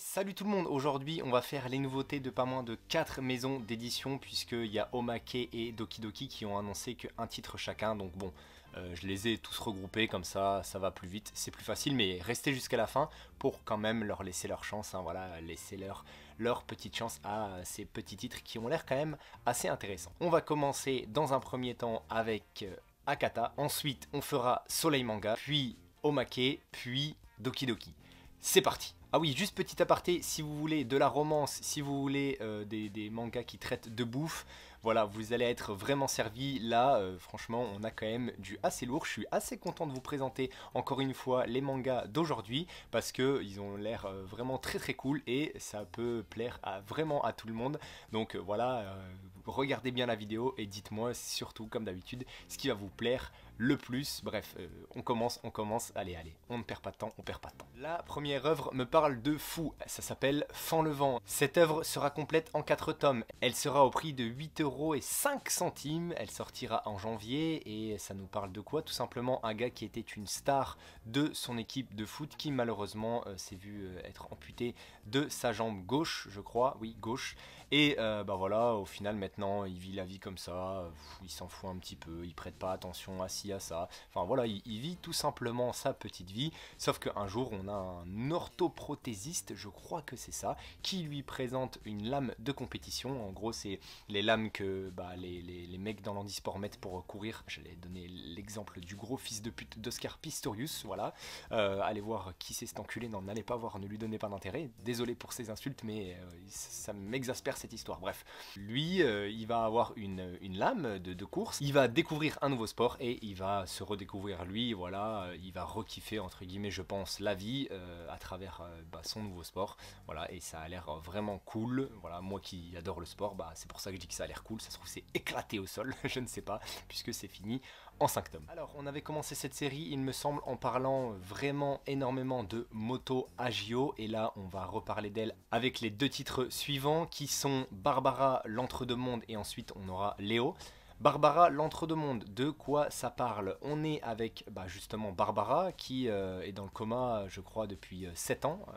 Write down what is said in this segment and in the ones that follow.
salut tout le monde Aujourd'hui on va faire les nouveautés de pas moins de 4 maisons d'édition puisqu'il y a Omake et Doki Doki qui ont annoncé qu'un titre chacun donc bon euh, je les ai tous regroupés comme ça ça va plus vite c'est plus facile mais restez jusqu'à la fin pour quand même leur laisser leur chance hein, voilà laisser leur, leur petite chance à ces petits titres qui ont l'air quand même assez intéressants. On va commencer dans un premier temps avec euh, Akata, ensuite on fera Soleil Manga, puis Omake, puis Doki Doki. C'est parti ah oui, juste petit aparté, si vous voulez de la romance, si vous voulez euh, des, mangas qui traitent de bouffe, voilà, vous allez être vraiment servi. Là, euh, franchement, on a quand même du assez lourd. Je suis assez content de vous présenter encore une fois les mangas d'aujourd'hui parce que ils ont l'air euh, vraiment très très cool et ça peut plaire vraiment à tout le monde. Donc voilà, regardez bien la vidéo et dites-moi surtout, comme d'habitude, ce qui va vous plaire le plus. Bref, euh, on commence, on commence. Allez, allez, on ne perd pas de temps, on perd pas de temps. La première œuvre me parle de fou. Ça s'appelle Fan le vent. Cette œuvre sera complète en 4 tomes. Elle sera au prix de 8 euros et 5 centimes. Elle sortira en janvier et ça nous parle de quoi Tout simplement un gars qui était une star de son équipe de foot qui malheureusement euh, s'est vu euh, être amputé de sa jambe gauche, je crois. Oui, gauche. Et bah voilà, au final maintenant il vit la vie comme ça. il s'en fout un petit peu. Il prête pas attention à si ça. Enfin voilà, il, vit tout simplement sa petite vie, sauf qu'un jour on a un orthoprothésiste, je crois que c'est ça, qui lui présente une lame de compétition. En gros, c'est les lames que bah, les, mecs dans l'handisport mettent pour courir. J'allais donner l'exemple du gros fils de pute d'Oscar Pistorius, voilà. Euh, allez voir qui c'est cet enculé, n'en allez pas voir, ne lui donnez pas d'intérêt. Désolé pour ces insultes, mais euh, ça m'exaspère cette histoire. Bref, lui, euh, il va avoir une, lame de, de course, il va découvrir un nouveau sport et il il va se redécouvrir lui, voilà, euh, il va rekiffer entre guillemets, je pense, la vie euh, à travers euh, bah, son nouveau sport, voilà, et ça a l'air vraiment cool, voilà, moi qui adore le sport, bah, c'est pour ça que je dis que ça a l'air cool, ça se trouve c'est éclaté au sol, je ne sais pas, puisque c'est fini en 5 tomes. Alors, on avait commencé cette série, il me semble, en parlant vraiment énormément de Moto Agio, et là, on va reparler d'elle avec les deux titres suivants, qui sont Barbara, l'entre-deux-mondes, et ensuite, on aura Léo. Barbara, l'entre-deux-mondes, de quoi ça parle On est avec bah, justement Barbara, qui euh, est dans le coma, je crois, depuis 7 euh, ans, euh,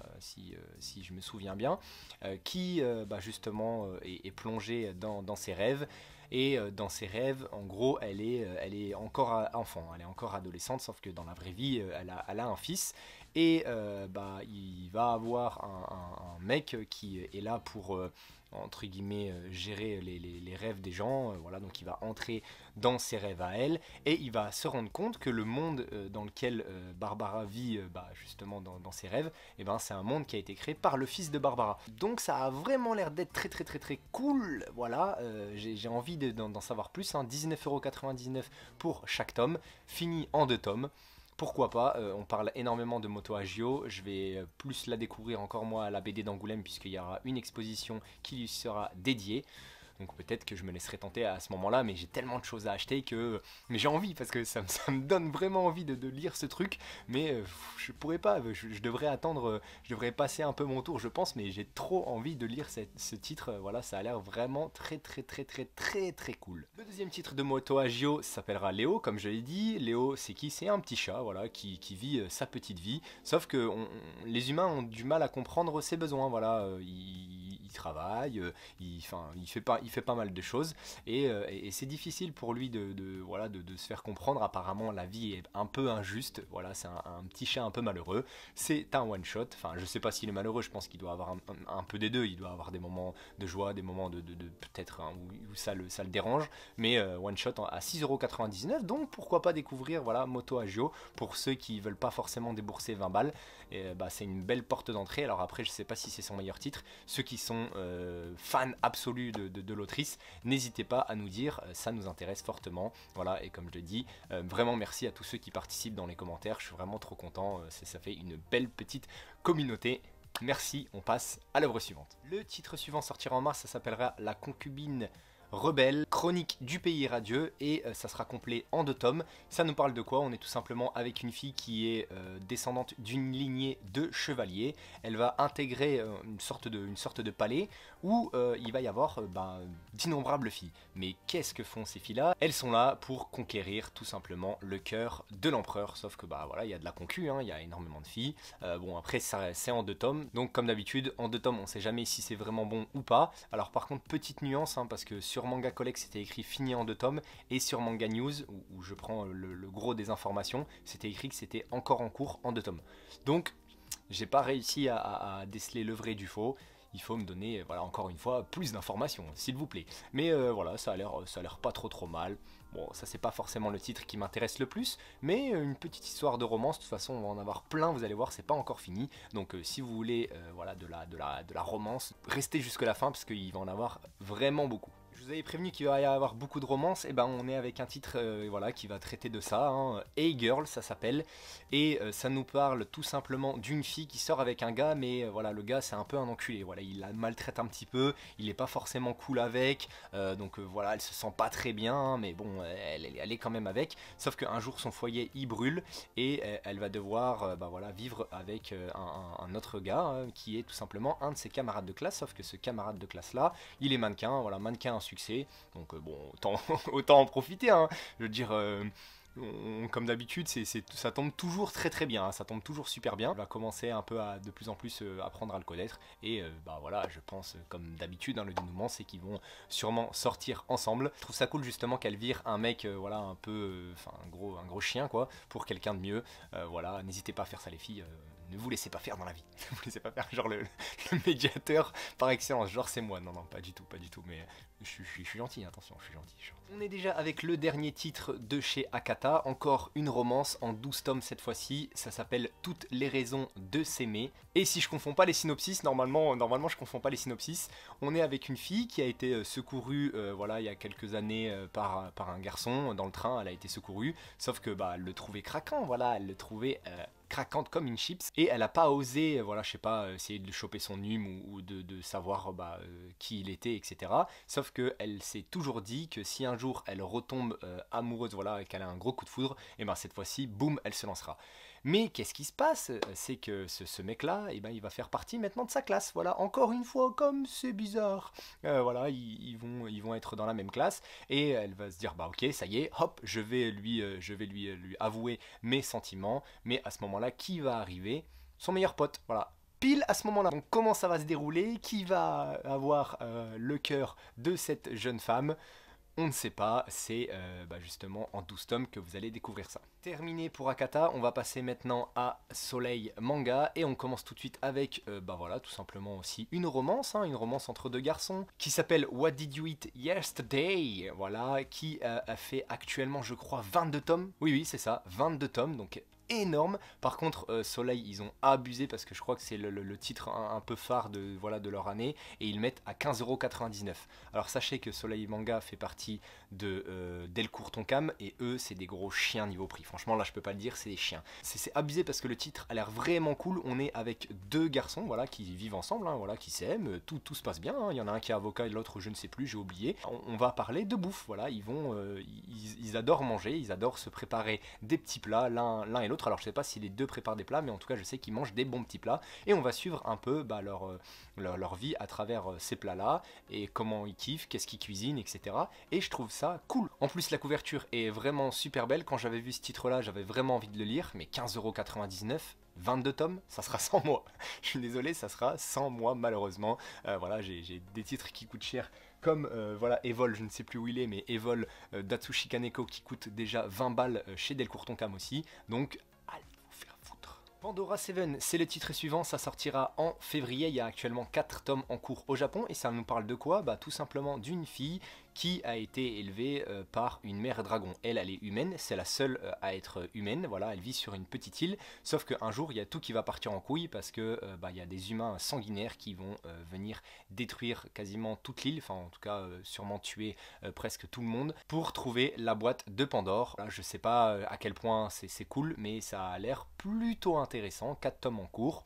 si, je me souviens bien, qui bah, justement est, plongée dans, ses rêves. Et dans ses rêves, en gros, elle est, elle est encore enfant, elle est encore adolescente, sauf que dans la vraie vie, elle a un fils. Et euh, bah, il va avoir un, mec qui est là pour, euh, entre guillemets, euh, gérer les, rêves des gens. voilà, donc il va entrer dans ses rêves à elle. Et il va se rendre compte que le monde dans lequel Barbara vit, bah, justement, dans, ses rêves, eh ben, c'est un monde qui a été créé par le fils de Barbara. Donc ça a vraiment l'air d'être très, très, très, très cool. Voilà, j'ai envie d'en savoir plus. 19,99€ hein. pour chaque tome, fini en deux tomes pourquoi pas. Euh, on parle énormément de moto agio. Je vais euh, plus la découvrir encore moi à la BD d'Angoulême puisqu'il y aura une exposition qui lui sera dédiée. Donc peut-être que je me laisserai tenter à ce moment-là, mais j'ai tellement de choses à acheter que. Mais j'ai envie parce que ça, me, donne vraiment envie de, lire ce truc, mais euh, je pourrais pas, je, devrais attendre, je devrais passer un peu mon tour, je pense, mais j'ai trop envie de lire ce titre. Voilà, ça a l'air vraiment très très très très très très cool. Le deuxième titre de Moto Agio s'appellera Léo, comme je l'ai dit. Léo, c'est qui C'est un petit chat, voilà, qui, vit euh, sa petite vie. Sauf que les humains ont du mal à comprendre ses besoins, voilà. Euh, Ils, travaille, euh, il, enfin, il, fait pas, il fait pas mal de choses. Et, euh, c'est difficile pour lui de, voilà, de, se faire comprendre. Apparemment, la vie est un peu injuste. Voilà, c'est un, petit chat un peu malheureux. C'est un one-shot. Enfin, je sais pas s'il est malheureux. Je pense qu'il doit avoir un, peu des deux. Il doit avoir des moments de joie, des moments de, peut-être où, ça, le, ça le dérange. Mais euh, one-shot à 6,99€. Donc, pourquoi pas découvrir voilà, Moto Agio pour ceux qui veulent pas forcément débourser 20 balles. Et, bah, c'est une belle porte d'entrée. Alors après, je sais pas si c'est son meilleur titre. Ceux qui sont euh, fan absolu de, l'autrice, n'hésitez pas à nous dire, euh, ça nous intéresse fortement. Voilà, et comme je le dis, euh, vraiment merci à tous ceux qui participent dans les commentaires, je suis vraiment trop content, ça fait une belle petite communauté. Merci, on passe à l'œuvre suivante. Le titre suivant sortira en mars, ça s'appellera La concubine Rebelle, chronique du pays radieux, et euh, ça sera complet en deux tomes. Ça nous parle de quoi On est tout simplement avec une fille qui est euh, descendante d'une lignée de chevaliers. Elle va intégrer euh, une, sorte de, une sorte de palais où il va y avoir ben, d'innombrables filles. Mais qu'est-ce que font ces filles-là Elles sont là pour conquérir tout simplement le cœur de l'empereur, sauf que bah voilà, il y a de la concu, hein, il y a énormément de filles. bon après c'est en deux tomes, donc comme d'habitude en deux tomes on sait jamais si c'est vraiment bon ou pas. Alors par contre petite nuance hein, parce que sur Manga Collect, c'était écrit fini en deux tomes, et sur Manga News, où, je prends le, gros des informations, c'était écrit que c'était encore en cours en deux tomes. Donc, j'ai pas réussi à, déceler le vrai du faux. Il faut me donner, voilà, encore une fois, plus d'informations, s'il vous plaît. Mais euh, voilà, ça a l'air, ça a l'air pas trop trop mal. Bon, ça c'est pas forcément le titre qui m'intéresse le plus, mais euh, une petite histoire de romance, de toute façon on va en avoir plein, vous allez voir, c'est pas encore fini. Donc euh, si vous voulez voilà, de, la, de la romance, restez jusque la fin parce qu'il va en avoir vraiment beaucoup. Je vous avais prévenu qu'il va y avoir beaucoup de romances, et eh ben on est avec un titre euh, voilà, qui va traiter de ça, hein. Hey Girl ça s'appelle, et euh, ça nous parle tout simplement d'une fille qui sort avec un gars, mais euh, voilà le gars c'est un peu un enculé, voilà, il la maltraite un petit peu, il est pas forcément cool avec, donc voilà elle se sent pas très bien, mais bon elle, est est quand même avec, sauf qu'un jour son foyer y brûle, et elle va devoir bah, voilà, vivre avec un, autre gars, hein, qui est tout simplement un de ses camarades de classe, sauf que ce camarade de classe là, il est mannequin, voilà mannequin succès. Donc euh, bon, autant, autant, en profiter. Hein. Je veux dire, euh, comme d'habitude, c'est, ça tombe toujours très très bien. Hein. Ça tombe toujours super bien. On va commencer un peu à de plus en plus euh, apprendre à le connaître. Et bah voilà, je pense comme d'habitude, hein, le dénouement, c'est qu'ils vont sûrement sortir ensemble. Je trouve ça cool justement qu'elle vire un mec, voilà, un peu, enfin un gros, un gros chien quoi, pour quelqu'un de mieux. voilà, n'hésitez pas à faire ça les filles ne vous laissez pas faire dans la vie. Ne vous laissez pas faire, genre le médiateur par excellence, genre c'est moi. Non, non, pas du tout, pas du tout. Mais je, suis gentil, attention, je suis gentil, On est déjà avec le dernier titre de chez Akata, encore une romance en 12 tomes cette fois-ci, ça s'appelle Toutes les raisons de s'aimer. Et si je confonds pas les synopsis, normalement, normalement je confonds pas les synopsis, on est avec une fille qui a été euh, secourue euh, voilà, il y a quelques années euh, par, par un garçon, dans le train, elle a été secourue, sauf que bah, elle le trouvait craquant, voilà, elle le trouvait... craquante comme une chips et elle a pas osé voilà je sais pas essayer de choper son hume ou, de, de, savoir bah, qui il était etc sauf qu'elle s'est toujours dit que si un jour elle retombe euh, amoureuse voilà, et qu'elle a un gros coup de foudre, et eh ben cette fois-ci, boum, elle se lancera. Mais qu'est-ce qui se passe C'est que ce, mec-là, et eh ben, il va faire partie maintenant de sa classe. Voilà, encore une fois, comme c'est bizarre. Euh, voilà, ils, vont, ils vont être dans la même classe et elle va se dire bah ok, ça y est, hop, je vais lui, euh, je vais lui, lui avouer mes sentiments. Mais à ce moment-là, qui va arriver Son meilleur pote. Voilà, pile à ce moment-là. Donc comment ça va se dérouler Qui va avoir euh, le cœur de cette jeune femme On ne sait pas, c'est euh, bah, justement en 12 tomes que vous allez découvrir ça terminé pour Akata, on va passer maintenant à Soleil Manga et on commence tout de suite avec, euh, bah voilà, tout simplement aussi une romance, hein, une romance entre deux garçons qui s'appelle What Did You Eat Yesterday, voilà, qui euh, a fait actuellement, je crois, 22 tomes. Oui, oui, c'est ça, 22 tomes, donc énorme. Par contre, euh, Soleil, ils ont abusé parce que je crois que c'est le, titre un, peu phare de, voilà, de leur année et ils mettent à 15,99€. Alors sachez que Soleil Manga fait partie de Delcourt Tonkam et eux, c'est des gros chiens niveau prix franchement là je peux pas le dire, c'est des chiens. C'est abusé parce que le titre a l'air vraiment cool, on est avec deux garçons voilà, qui vivent ensemble, hein, voilà, qui s'aiment, tout, tout se passe bien, hein. il y en a un qui est avocat et l'autre je ne sais plus, j'ai oublié. On, va parler de bouffe, voilà, ils vont, euh, ils, adorent manger, ils adorent se préparer des petits plats l'un et l'autre, alors je sais pas si les deux préparent des plats, mais en tout cas je sais qu'ils mangent des bons petits plats et on va suivre un peu bah, euh, leur, leur, vie à travers euh, ces plats là et comment ils kiffent, qu'est-ce qu'ils cuisinent, etc. Et je trouve ça cool. En plus la couverture est vraiment super belle, quand j'avais vu ce titre là j'avais vraiment envie de le lire, mais 15,99€, 22 tomes, ça sera sans moi. Je suis désolé, ça sera sans moi malheureusement. Euh, voilà, j'ai des titres qui coûtent cher, comme euh, voilà Evol, je ne sais plus où il est, mais Evol euh, d'Atsushi Kaneko qui coûte déjà 20 balles chez Delcourt cam aussi. Donc Pandora seven c'est le titre suivant, ça sortira en février, il y a actuellement 4 tomes en cours au Japon, et ça nous parle de quoi Bah tout simplement d'une fille qui a été élevée euh, par une mère dragon. Elle, elle est humaine, c'est la seule euh, à être humaine, voilà, elle vit sur une petite île, sauf qu'un jour, il y a tout qui va partir en couille parce que euh, bah, il y a des humains sanguinaires qui vont venir détruire quasiment toute l'île, enfin en tout cas sûrement tuer presque tout le monde, pour trouver la boîte de Pandore. Je je sais pas à quel point c'est cool, mais ça a l'air plutôt intéressant, 4 tomes en cours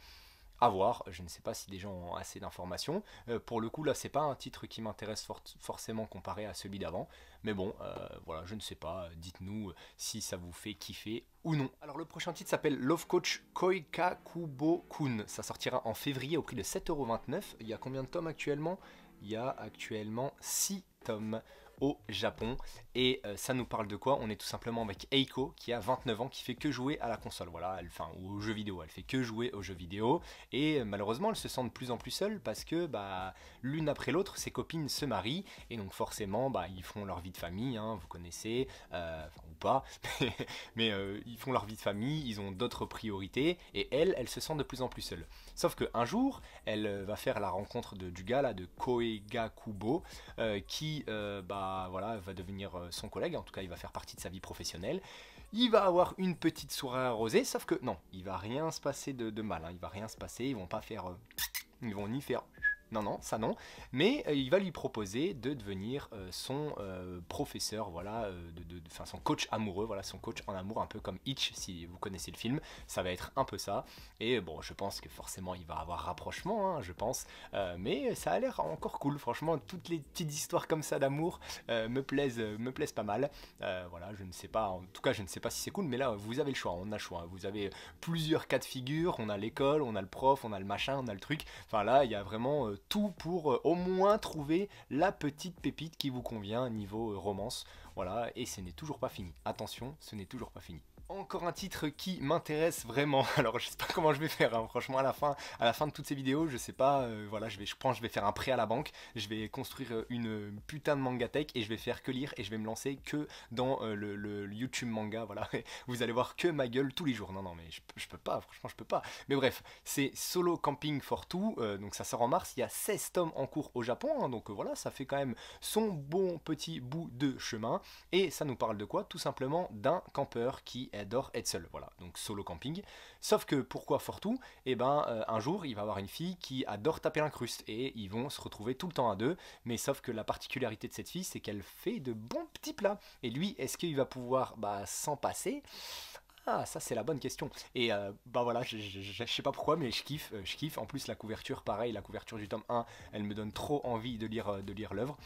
à voir, je ne sais pas si des gens ont assez d'informations. Euh, pour le coup, là, c'est pas un titre qui m'intéresse forcément comparé à celui d'avant, mais bon, euh, voilà, je ne sais pas. Euh, dites-nous si ça vous fait kiffer ou non. Alors, le prochain titre s'appelle Love Coach Koika Kubo Kun. Ça sortira en février au prix de 7,29€. Il y a combien de tomes actuellement Il y a actuellement 6 tomes au Japon. Et euh, ça nous parle de quoi On est tout simplement avec Eiko qui a 29 ans, qui fait que jouer à la console, voilà, enfin, ou aux jeux vidéo. Elle fait que jouer aux jeux vidéo. Et euh, malheureusement, elle se sent de plus en plus seule parce que bah, l'une après l'autre, ses copines se marient. Et donc forcément, bah, ils font leur vie de famille, hein, vous connaissez, euh, ou pas, mais, euh, ils font leur vie de famille, ils ont d'autres priorités. Et elle, elle se sent de plus en plus seule. Sauf qu'un jour, elle va faire la rencontre de, du gars de Koegakubo Kubo, qui bah, voilà, va devenir euh, son collègue, en tout cas il va faire partie de sa vie professionnelle. Il va avoir une petite soirée arrosée, sauf que non, il va rien se passer de, mal, hein. il va rien se passer, ils vont pas faire... Euh, ils vont ni faire non, non, ça non. Mais euh, il va lui proposer de devenir euh, son euh, professeur, voilà, de, de, son coach amoureux, voilà, son coach en amour, un peu comme Hitch, si vous connaissez le film. Ça va être un peu ça. Et bon, je pense que forcément, il va avoir rapprochement, hein, je pense. mais ça a l'air encore cool, franchement. Toutes les petites histoires comme ça d'amour me, plaisent, me plaisent pas mal. voilà, je ne sais pas, en tout cas, je ne sais pas si c'est cool, mais là, vous avez le choix, on a le choix. Vous avez plusieurs cas de figure, on a l'école, on a le prof, on a le machin, on a le truc. Enfin là, il y a vraiment tout pour euh, au moins trouver la petite pépite qui vous convient niveau euh, romance. Voilà, et ce n'est toujours pas fini. Attention, ce n'est toujours pas fini encore un titre qui m'intéresse vraiment. Alors je sais pas comment je vais faire. Hein. Franchement, à la fin, à la fin de toutes ces vidéos, je sais pas. Euh, voilà, je vais, je je vais faire un prêt à la banque. Je vais construire euh, une putain de manga tech et je vais faire que lire et je vais me lancer que dans euh, le, YouTube manga. Voilà, vous allez voir que ma gueule tous les jours. Non, non, mais je, peux pas. Franchement, je peux pas. Mais bref, c'est Solo Camping for Two. donc ça sort en mars. Il y a 16 tomes en cours au Japon. Hein, donc voilà, ça fait quand même son bon petit bout de chemin. Et ça nous parle de quoi Tout simplement d'un campeur qui adore être seul. Voilà, donc solo camping. Sauf que pourquoi tout Eh ben, euh, un jour, il va avoir une fille qui adore taper l'incruste et ils vont se retrouver tout le temps à deux. Mais sauf que la particularité de cette fille, c'est qu'elle fait de bons petits plats. Et lui, est-ce qu'il va pouvoir bah, s'en passer ah, ça c'est la bonne question. Et euh, bah voilà, je, sais pas pourquoi, mais je kiffe, euh, je kiffe. En plus la couverture, pareil, la couverture du tome 1, elle me donne trop envie de lire, euh, de lire l'œuvre.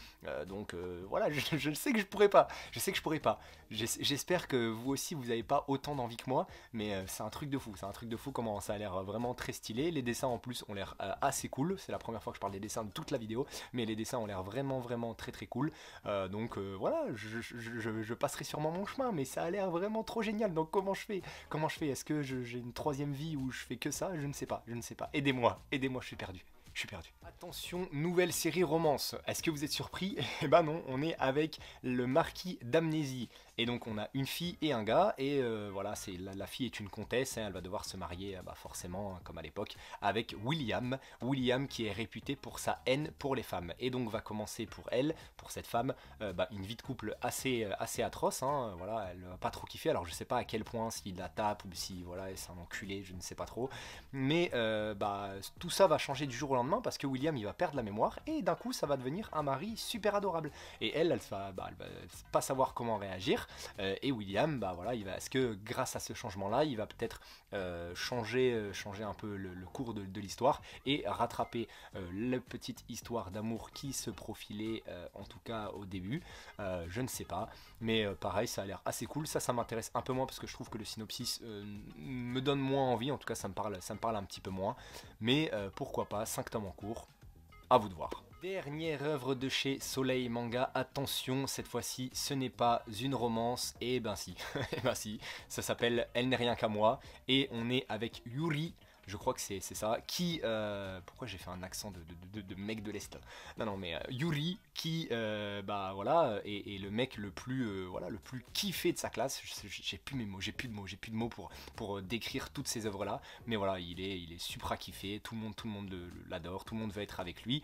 donc voilà, je, sais que je pourrais pas. Je sais que je pourrais pas. J'espère que vous aussi vous avez pas autant d'envie que moi, mais c'est un truc de fou. C'est un truc de fou comment ça a l'air vraiment très stylé. Les dessins en plus ont l'air assez cool. C'est la première fois que je parle des dessins de toute la vidéo, mais les dessins ont l'air vraiment vraiment très très cool. donc voilà, je passerai sûrement mon chemin, mais ça a l'air vraiment trop génial. Donc comment je fais Comment je fais Est-ce que j'ai une troisième vie où je fais que ça Je ne sais pas, je ne sais pas. Aidez-moi, aidez-moi, je suis perdu. Je suis perdu. Attention, nouvelle série romance. Est-ce que vous êtes surpris Eh ben non, on est avec le marquis d'Amnésie. Et donc on a une fille et un gars, et euh, voilà, c'est la, fille est une comtesse, hein. elle va devoir se marier, euh, bah, forcément, hein, comme à l'époque, avec William. William qui est réputé pour sa haine pour les femmes, et donc va commencer pour elle, pour cette femme, euh, bah, une vie de couple assez, assez atroce. Hein. voilà, elle va pas trop kiffer. Alors je sais pas à quel point s'il la tape ou si voilà, c'est un enculé, je ne sais pas trop. Mais bah, tout ça va changer du jour au lendemain parce que William il va perdre la mémoire, et d'un coup ça va devenir un mari super adorable. Et elle, elle bah, elle va pas savoir comment réagir. Euh, et William, bah voilà, va, est-ce que grâce à ce changement-là, il va peut-être euh, changer, euh, changer un peu le, cours de, l'histoire et rattraper la petite histoire d'amour qui se profilait en tout cas au début. je ne sais pas, mais pareil, ça a l'air assez cool. Ça, ça m'intéresse un peu moins parce que je trouve que le synopsis me donne moins envie. En tout cas, ça me parle, ça me parle un petit peu moins. Mais pourquoi pas 5 tomes en cours. À vous de voir. Dernière œuvre de chez Soleil Manga, attention, cette fois-ci ce n'est pas une romance, et eh ben si, et eh ben si, ça s'appelle Elle n'est rien qu'à moi, et on est avec Yuri, je crois que c'est ça. Qui. Euh, pourquoi j'ai fait un accent de, mec de l'Est Non, non, mais euh, Yuri, qui, euh, bah voilà, est, le mec le plus, voilà, le plus kiffé de sa classe. J'ai plus mes mots, j'ai plus de mots, j'ai plus de mots pour, pour décrire toutes ces œuvres-là. Mais voilà, il est, il est supra kiffé. Tout le monde, tout le monde l'adore. Tout le monde veut être avec lui.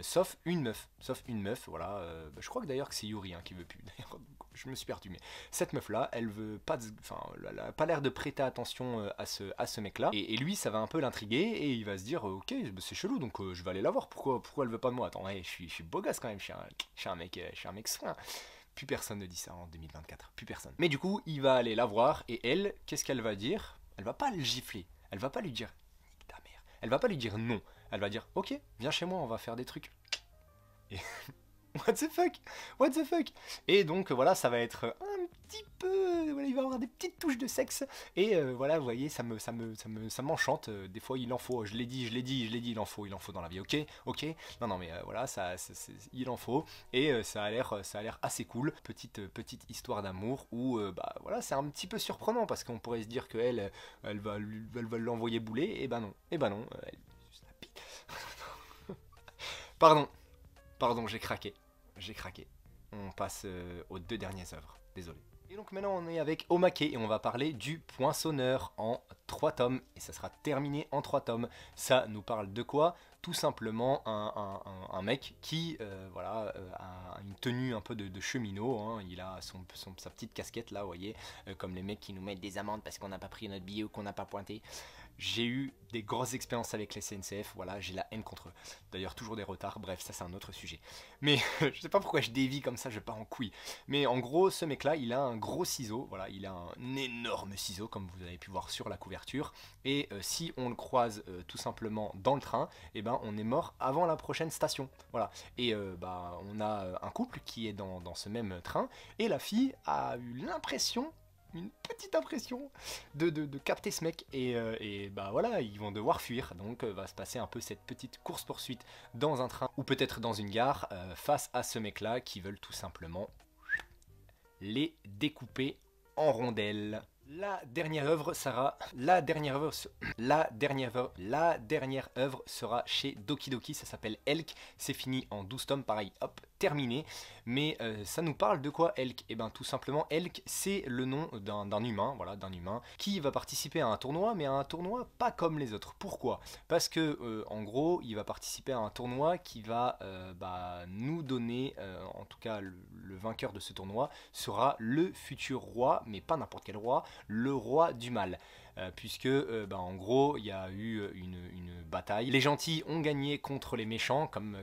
sauf une meuf. Sauf une meuf, voilà. Bah, je crois que d'ailleurs que c'est Yuri hein, qui veut plus. je me suis perdu, mais cette meuf-là, elle veut pas, enfin, elle a pas l'air de prêter attention euh, à ce, à ce mec-là, et, lui, ça va un peu l'intriguer, et il va se dire, ok, bah, c'est chelou, donc euh, je vais aller la voir, pourquoi, pourquoi elle veut pas de moi Attends, je, suis, je suis beau gosse quand même, je suis un, je suis un mec, euh, je suis un mec soin. Plus personne ne dit ça en 2024, plus personne. Mais du coup, il va aller la voir, et elle, qu'est-ce qu'elle va dire Elle va pas le gifler, elle va pas lui dire, nique ta mère, elle va pas lui dire non, elle va dire, ok, viens chez moi, on va faire des trucs. Et What the fuck What the fuck Et donc voilà, ça va être un petit peu... Voilà, il va avoir des petites touches de sexe. Et euh, voilà, vous voyez, ça me, ça me, ça me, ça m'enchante. Euh, des fois, il en faut. Je l'ai dit, je l'ai dit, je l'ai dit, il en faut, il en faut dans la vie. Ok, ok. Non, non, mais euh, voilà, ça, il en faut. Et ça a l'air, ça a l'air assez cool. Petite, petite histoire d'amour où, bah voilà, c'est un petit peu surprenant parce qu'on pourrait se dire que elle, elle va, elle l'envoyer bouler. Et eh ben non, et eh ben non. Pardon, pardon, j'ai craqué j'ai craqué. On passe euh, aux deux dernières œuvres, désolé. Et donc maintenant on est avec Omake et on va parler du poinçonneur en trois tomes et ça sera terminé en trois tomes. Ça nous parle de quoi Tout simplement un, mec qui euh, voilà, euh, a une tenue un peu de, cheminot, hein. il a son, sa petite casquette là, vous voyez, comme les mecs qui nous mettent des amendes parce qu'on n'a pas pris notre billet ou qu'on n'a pas pointé j'ai eu des grosses expériences avec les CNCF, voilà, j'ai la haine contre eux. D'ailleurs, toujours des retards, bref, ça c'est un autre sujet. Mais je sais pas pourquoi je dévie comme ça, je pars en couille. Mais en gros, ce mec-là, il a un gros ciseau, voilà, il a un énorme ciseau, comme vous avez pu voir sur la couverture. Et euh, si on le croise euh, tout simplement dans le train, eh ben on est mort avant la prochaine station, voilà. Et euh, bah, on a un couple qui est dans, dans ce même train, et la fille a eu l'impression une petite impression de, de, capter ce mec. Euh, et, bah voilà, ils vont devoir fuir. Donc euh, va se passer un peu cette petite course-poursuite dans un train ou peut-être dans une gare euh, face à ce mec-là qui veulent tout simplement les découper en rondelles. La dernière œuvre sera la dernière œuvre la dernière la dernière œuvre sera chez Doki Doki, ça s'appelle Elk, c'est fini en 12 tomes pareil. Hop, terminé. Mais euh, ça nous parle de quoi Elk Et eh bien tout simplement, Elk, c'est le nom d'un humain, voilà, d'un humain, qui va participer à un tournoi, mais à un tournoi pas comme les autres. Pourquoi Parce que, euh, en gros, il va participer à un tournoi qui va euh, bah, nous donner, en tout cas le, vainqueur de ce tournoi, sera le futur roi, mais pas n'importe quel roi, le roi du mal. Euh, puisque euh, bah, en gros il y a eu euh, une, bataille. Les gentils ont gagné contre les méchants comme,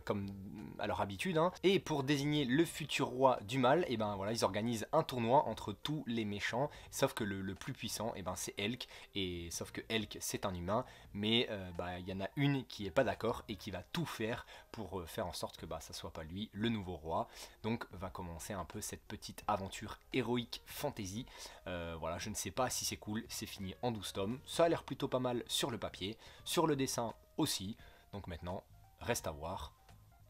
à leur habitude, hein. et pour désigner le futur roi du mal, et eh ben voilà ils organisent un tournoi entre tous les méchants, sauf que le, plus puissant et eh ben c'est Elk, et sauf que Elk c'est un humain, mais bah, il y en a une qui est pas d'accord et qui va tout faire pour faire en sorte que bah ça soit pas lui le nouveau roi. Donc va commencer un peu cette petite aventure héroïque fantasy. voilà, je ne sais pas si c'est cool, c'est fini en douceur. Ça a l'air plutôt pas mal sur le papier, sur le dessin aussi. Donc maintenant, reste à voir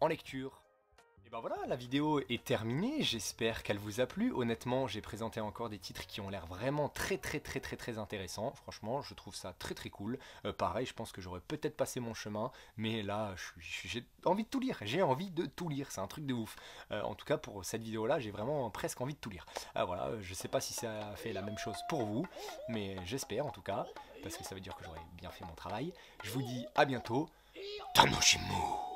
en lecture. Et ben voilà, la vidéo est terminée, j'espère qu'elle vous a plu. Honnêtement, j'ai présenté encore des titres qui ont l'air vraiment très très très très très intéressants. Franchement, je trouve ça très très cool. Euh, pareil, je pense que j'aurais peut-être passé mon chemin, mais là, j'ai envie de tout lire. J'ai envie de tout lire, c'est un truc de ouf. Euh, en tout cas, pour cette vidéo-là, j'ai vraiment presque envie de tout lire. Alors ah, voilà, je sais pas si ça a fait la même chose pour vous, mais j'espère en tout cas, parce que ça veut dire que j'aurais bien fait mon travail. Je vous dis à bientôt. Tanoshimu